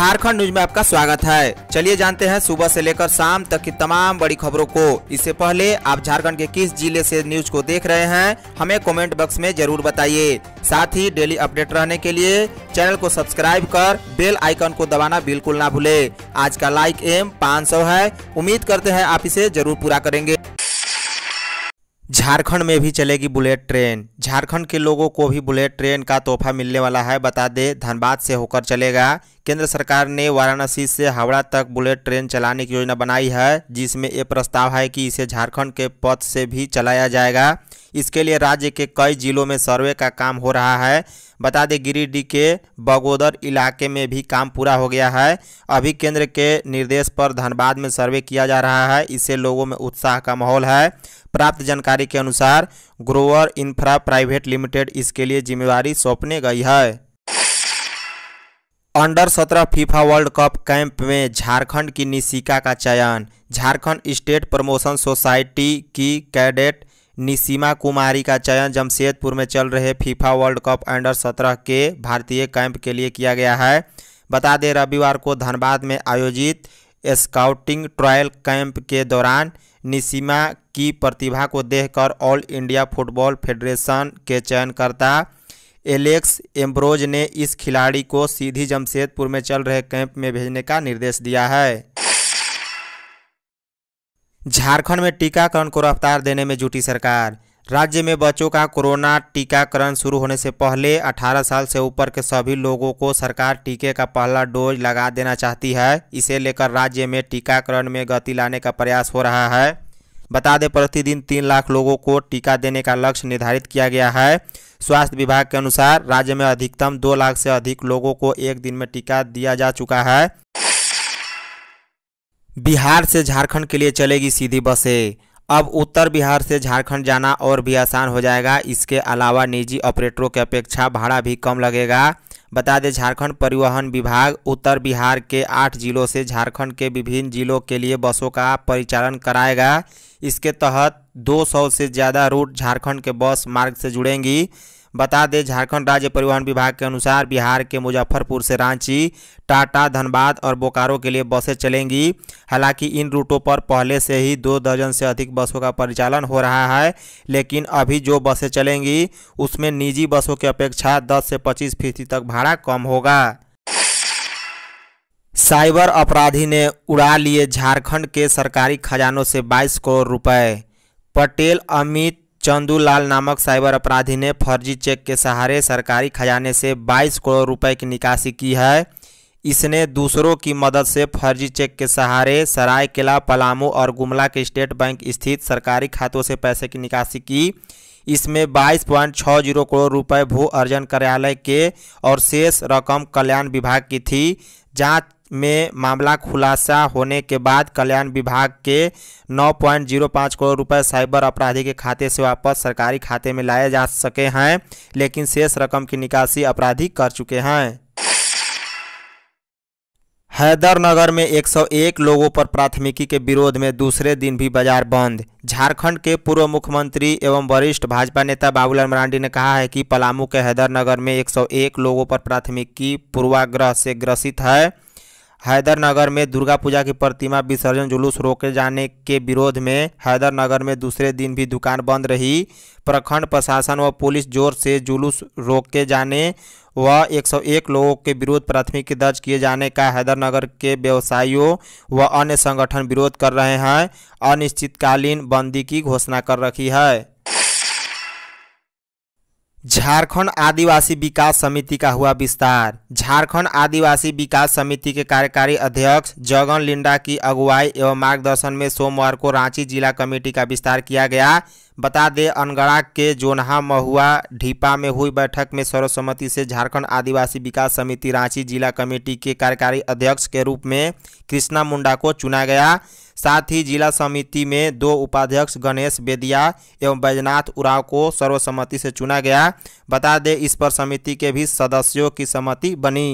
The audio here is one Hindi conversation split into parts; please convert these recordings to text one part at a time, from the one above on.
झारखंड न्यूज में आपका स्वागत है चलिए जानते हैं सुबह से लेकर शाम तक की तमाम बड़ी खबरों को इससे पहले आप झारखंड के किस जिले से न्यूज को देख रहे हैं हमें कमेंट बॉक्स में जरूर बताइए साथ ही डेली अपडेट रहने के लिए चैनल को सब्सक्राइब कर बेल आइकन को दबाना बिल्कुल ना भूले आज का लाइक एम पाँच है उम्मीद करते हैं आप इसे जरूर पूरा करेंगे झारखंड में भी चलेगी बुलेट ट्रेन झारखंड के लोगों को भी बुलेट ट्रेन का तोहफा मिलने वाला है बता दे धनबाद से होकर चलेगा केंद्र सरकार ने वाराणसी से हावड़ा तक बुलेट ट्रेन चलाने की योजना बनाई है जिसमें ये प्रस्ताव है कि इसे झारखंड के पथ से भी चलाया जाएगा इसके लिए राज्य के कई जिलों में सर्वे का काम हो रहा है बता दें गिरिडीह के बगोदर इलाके में भी काम पूरा हो गया है अभी केंद्र के निर्देश पर धनबाद में सर्वे किया जा रहा है इससे लोगों में उत्साह का माहौल है प्राप्त जानकारी के अनुसार ग्रोवर इंफ्रा प्राइवेट लिमिटेड इसके लिए जिम्मेवारी सौंपने गई है अंडर सत्रह फीफा वर्ल्ड कप कैंप में झारखंड की निशिका का चयन झारखंड स्टेट प्रमोशन सोसाइटी की कैडेट निशिमा कुमारी का चयन जमशेदपुर में चल रहे फीफा वर्ल्ड कप अंडर सत्रह के भारतीय कैंप के लिए किया गया है बता दें रविवार को धनबाद में आयोजित स्काउटिंग ट्रायल कैंप के दौरान निशिमा की प्रतिभा को देखकर ऑल इंडिया फुटबॉल फेडरेशन के चयनकर्ता एलेक्स एम्ब्रोज ने इस खिलाड़ी को सीधी जमशेदपुर में चल रहे कैंप में भेजने का निर्देश दिया है झारखंड में टीकाकरण को रफ्तार देने में जुटी सरकार राज्य में बच्चों का कोरोना टीकाकरण शुरू होने से पहले 18 साल से ऊपर के सभी लोगों को सरकार टीके का पहला डोज लगा देना चाहती है इसे लेकर राज्य में टीकाकरण में गति लाने का प्रयास हो रहा है बता दें प्रतिदिन तीन लाख लोगों को टीका देने का लक्ष्य निर्धारित किया गया है स्वास्थ्य विभाग के अनुसार राज्य में अधिकतम दो लाख से अधिक लोगों को एक दिन में टीका दिया जा चुका है बिहार से झारखंड के लिए चलेगी सीधी बसें अब उत्तर बिहार से झारखंड जाना और भी आसान हो जाएगा इसके अलावा निजी ऑपरेटरों की अपेक्षा भाड़ा भी कम लगेगा बता दें झारखंड परिवहन विभाग उत्तर बिहार के आठ जिलों से झारखंड के विभिन्न जिलों के लिए बसों का परिचालन कराएगा इसके तहत 200 से ज़्यादा रूट झारखंड के बस मार्ग से जुड़ेंगी बता दें झारखंड राज्य परिवहन विभाग के अनुसार बिहार के मुजफ्फरपुर से रांची टाटा धनबाद और बोकारो के लिए बसें चलेंगी हालांकि इन रूटों पर पहले से ही दो दर्जन से अधिक बसों का परिचालन हो रहा है लेकिन अभी जो बसें चलेंगी उसमें निजी बसों की अपेक्षा दस से पच्चीस फीसदी तक भाड़ा कम होगा साइबर अपराधी ने उड़ा लिए झारखंड के सरकारी खजानों से बाईस करोड़ रुपए पटेल अमित चंदूलाल नामक साइबर अपराधी ने फर्जी चेक के सहारे सरकारी खजाने से 22 करोड़ रुपए की निकासी की है इसने दूसरों की मदद से फर्जी चेक के सहारे सरायकेला पलामू और गुमला के स्टेट बैंक स्थित सरकारी खातों से पैसे की निकासी की इसमें बाईस पॉइंट छः जीरो करोड़ रुपए भू अर्जन कार्यालय के और शेष रकम कल्याण विभाग की थी जांच में मामला खुलासा होने के बाद कल्याण विभाग के 9.05 करोड़ रुपए साइबर अपराधी के खाते से वापस सरकारी खाते में लाए जा सके हैं लेकिन शेष रकम की निकासी अपराधी कर चुके हैं हैदरनगर में 101 लोगों पर प्राथमिकी के विरोध में दूसरे दिन भी बाजार बंद झारखंड के पूर्व मुख्यमंत्री एवं वरिष्ठ भाजपा नेता बाबूलाल मरांडी ने कहा है कि पलामू के हैदरनगर में 101 लोगों पर प्राथमिकी पूर्वाग्रह से ग्रसित है हैदरनगर में दुर्गा पूजा की प्रतिमा विसर्जन जुलूस रोके जाने के विरोध में हैदरनगर में दूसरे दिन भी दुकान बंद रही प्रखंड प्रशासन व पुलिस जोर से जुलूस रोके जाने व 101 लोगों के विरुद्ध प्राथमिकी दर्ज किए जाने का हैदरनगर के व्यवसायियों व अन्य संगठन विरोध कर रहे हैं अनिश्चितकालीन बंदी की घोषणा कर रखी है झारखंड आदिवासी विकास समिति का हुआ विस्तार झारखंड आदिवासी विकास समिति के कार्यकारी अध्यक्ष जगन लिंडा की अगुवाई एवं मार्गदर्शन में सोमवार को रांची जिला कमेटी का विस्तार किया गया बता दें अनगढ़ा के जोनहा महुआ ढीपा में हुई बैठक में सर्वसम्मति से झारखंड आदिवासी विकास समिति रांची जिला कमेटी के कार्यकारी अध्यक्ष के रूप में कृष्णा मुंडा को चुना गया साथ ही जिला समिति में दो उपाध्यक्ष गणेश बेदिया एवं बैजनाथ उराव को सर्वसम्मति से चुना गया बता दें इस पर समिति के भी सदस्यों की सहमति बनी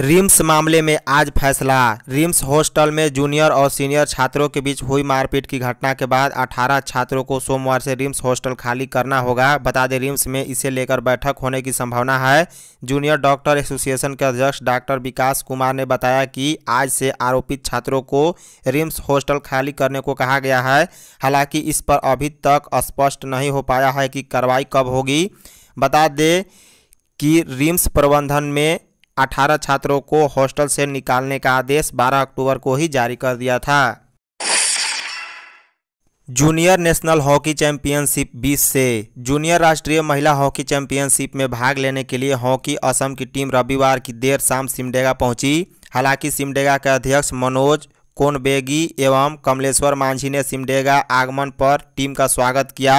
रिम्स मामले में आज फैसला रिम्स हॉस्टल में जूनियर और सीनियर छात्रों के बीच हुई मारपीट की घटना के बाद 18 छात्रों को सोमवार से रिम्स हॉस्टल खाली करना होगा बता दें रिम्स में इसे लेकर बैठक होने की संभावना है जूनियर डॉक्टर एसोसिएशन के अध्यक्ष डॉक्टर विकास कुमार ने बताया कि आज से आरोपित छात्रों को रिम्स हॉस्टल खाली करने को कहा गया है हालांकि इस पर अभी तक स्पष्ट नहीं हो पाया है कि कार्रवाई कब होगी बता दें कि रिम्स प्रबंधन में 18 छात्रों को हॉस्टल से निकालने का आदेश 12 अक्टूबर को ही जारी कर दिया था जूनियर नेशनल हॉकी चैंपियनशिप 20 से जूनियर राष्ट्रीय महिला हॉकी चैंपियनशिप में भाग लेने के लिए हॉकी असम की टीम रविवार की देर शाम सिमडेगा पहुंची हालांकि सिमडेगा के अध्यक्ष मनोज कोनबेगी एवं कमलेश्वर मांझी ने सिमडेगा आगमन पर टीम का स्वागत किया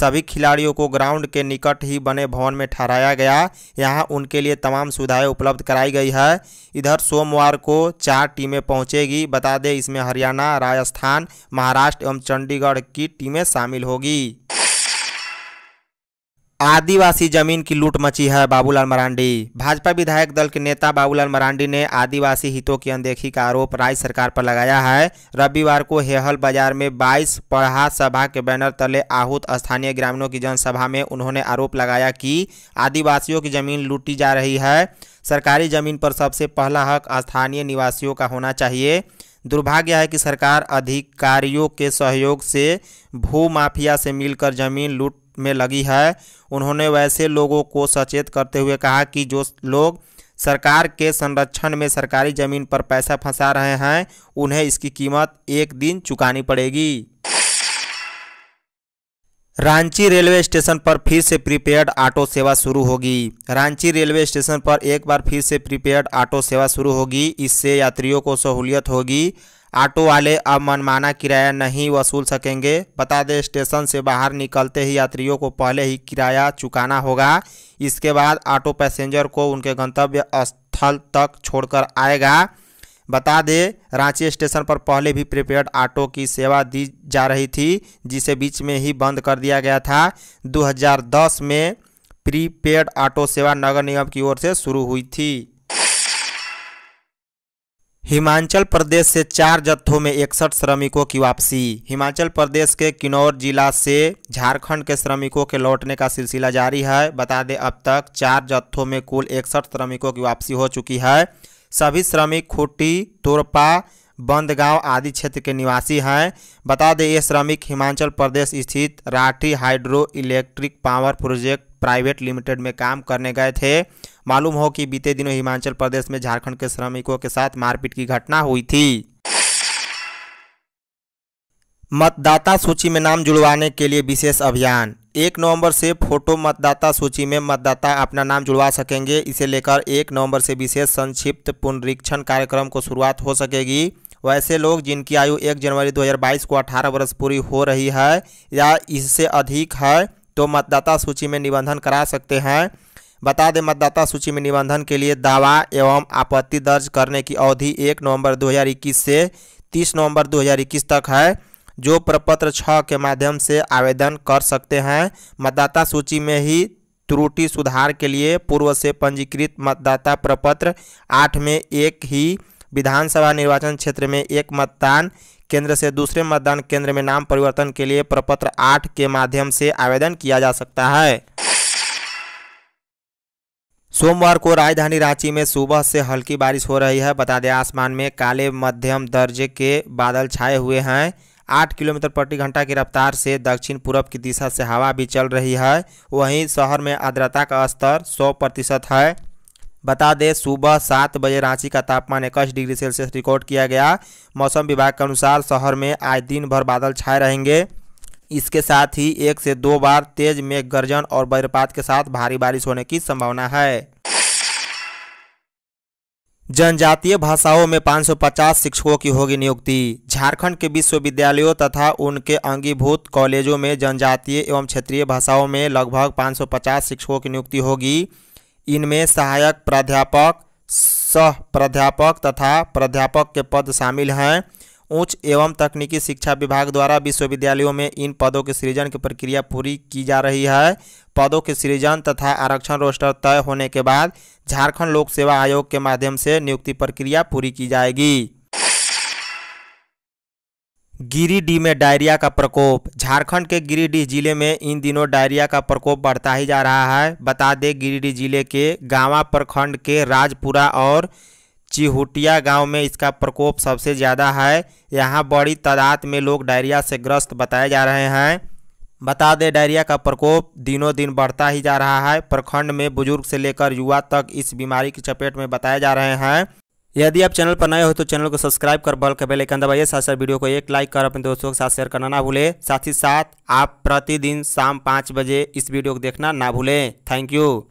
सभी खिलाड़ियों को ग्राउंड के निकट ही बने भवन में ठहराया गया यहाँ उनके लिए तमाम सुविधाएं उपलब्ध कराई गई है इधर सोमवार को चार टीमें पहुँचेगी बता दें इसमें हरियाणा राजस्थान महाराष्ट्र एवं चंडीगढ़ की टीमें शामिल होगी आदिवासी जमीन की लूट मची है बाबूलाल मरांडी भाजपा विधायक दल के नेता बाबूलाल मरांडी ने आदिवासी हितों की अनदेखी का आरोप राज्य सरकार पर लगाया है रविवार को हेहल बाजार में 22 पढ़ा सभा के बैनर तले आहूत स्थानीय ग्रामीणों की जनसभा में उन्होंने आरोप लगाया कि आदिवासियों की जमीन लूटी जा रही है सरकारी जमीन पर सबसे पहला हक स्थानीय निवासियों का होना चाहिए दुर्भाग्य है कि सरकार अधिकारियों के सहयोग से भू माफिया से मिलकर जमीन लूट में लगी है उन्होंने वैसे लोगों को सचेत करते हुए कहा कि जो लोग सरकार के संरक्षण में सरकारी जमीन पर पैसा फंसा रहे हैं उन्हें इसकी कीमत एक दिन चुकानी पड़ेगी रांची रेलवे स्टेशन पर फिर से प्रीपेड ऑटो सेवा शुरू होगी रांची रेलवे स्टेशन पर एक बार फिर से प्रीपेड ऑटो सेवा शुरू होगी इससे यात्रियों को सहूलियत होगी ऑटो वाले अब मनमाना किराया नहीं वसूल सकेंगे बता दें स्टेशन से बाहर निकलते ही यात्रियों को पहले ही किराया चुकाना होगा इसके बाद ऑटो पैसेंजर को उनके गंतव्य स्थल तक छोड़कर आएगा बता दें रांची स्टेशन पर पहले भी प्रीपेड ऑटो की सेवा दी जा रही थी जिसे बीच में ही बंद कर दिया गया था 2010 में प्रीपेड ऑटो सेवा नगर निगम की ओर से शुरू हुई थी हिमाचल प्रदेश से चार जत्थों में इकसठ श्रमिकों की वापसी हिमाचल प्रदेश के किन्नौर जिला से झारखंड के श्रमिकों के लौटने का सिलसिला जारी है बता दें अब तक चार जत्थों में कुल इकसठ श्रमिकों की वापसी हो चुकी है सभी श्रमिक खुट्टी तोरपा बंदगांव आदि क्षेत्र के निवासी हैं बता दें ये श्रमिक हिमाचल प्रदेश स्थित Rathi hydro electric power project private limited में काम करने गए थे मालूम हो कि बीते दिनों हिमाचल प्रदेश में झारखंड के श्रमिकों के साथ मारपीट की घटना हुई थी मतदाता सूची में नाम जुड़वाने के लिए विशेष अभियान एक नवंबर से फोटो मतदाता सूची में मतदाता अपना नाम जुड़वा सकेंगे इसे लेकर एक नवंबर से विशेष संक्षिप्त पुनरीक्षण कार्यक्रम को शुरुआत हो सकेगी वैसे लोग जिनकी आयु 1 जनवरी 2022 को 18 वर्ष पूरी हो रही है या इससे अधिक है तो मतदाता सूची में निबंधन करा सकते हैं बता दें मतदाता सूची में निबंधन के लिए दावा एवं आपत्ति दर्ज करने की अवधि एक नवंबर 2021 से 30 नवंबर 2021 तक है जो प्रपत्र छः के माध्यम से आवेदन कर सकते हैं मतदाता सूची में ही त्रुटि सुधार के लिए पूर्व से पंजीकृत मतदाता प्रपत्र आठ में एक ही विधानसभा निर्वाचन क्षेत्र में एक मतदान केंद्र से दूसरे मतदान केंद्र में नाम परिवर्तन के लिए प्रपत्र आठ के माध्यम से आवेदन किया जा सकता है सोमवार को राजधानी रांची में सुबह से हल्की बारिश हो रही है बता दें आसमान में काले मध्यम दर्जे के बादल छाए हुए हैं आठ किलोमीटर प्रति घंटा की रफ्तार से दक्षिण पूर्व की दिशा से हवा भी चल रही है वहीं शहर में आर्द्रता का स्तर सौ प्रतिशत है बता दें सुबह सात बजे रांची का तापमान इक्कीस डिग्री सेल्सियस रिकॉर्ड किया गया मौसम विभाग के अनुसार शहर में आज दिन भर बादल छाए रहेंगे इसके साथ ही एक से दो बार तेज मेघ गर्जन और वज्रपात के साथ भारी बारिश होने की संभावना है जनजातीय भाषाओं में 550 शिक्षकों की होगी नियुक्ति झारखंड के विश्वविद्यालयों तथा उनके अंगीभूत कॉलेजों में जनजातीय एवं क्षेत्रीय भाषाओं में लगभग 550 शिक्षकों की नियुक्ति होगी इनमें सहायक प्राध्यापक सह प्राध्यापक तथा प्राध्यापक के पद शामिल हैं उच्च एवं तकनीकी शिक्षा विभाग द्वारा विश्वविद्यालयों में इन पदों के सृजन की प्रक्रिया पूरी की जा रही है पदों के सृजन तथा आरक्षण रोस्टर तय होने के बाद झारखंड लोक सेवा आयोग के माध्यम से नियुक्ति प्रक्रिया पूरी की जाएगी गिरिडीह में डायरिया का प्रकोप झारखंड के गिरिडीह जिले में इन दिनों डायरिया का प्रकोप बढ़ता ही जा रहा है बता दें गिरिडीह जिले के गांवा प्रखंड के राजपुरा और चिहुटिया गांव में इसका प्रकोप सबसे ज़्यादा है यहाँ बड़ी तादाद में लोग डायरिया से ग्रस्त बताए जा रहे हैं बता दें डायरिया का प्रकोप दिनों दिन बढ़ता ही जा रहा है प्रखंड में बुजुर्ग से लेकर युवा तक इस बीमारी की चपेट में बताए जा रहे हैं यदि आप चैनल पर नए हो तो चैनल को सब्सक्राइब कर बल के बेलाइकन दबाइए साथ साथ वीडियो को एक लाइक कर अपने दोस्तों के साथ शेयर करना ना भूलें साथ ही साथ आप प्रतिदिन शाम पाँच बजे इस वीडियो को देखना ना भूलें थैंक यू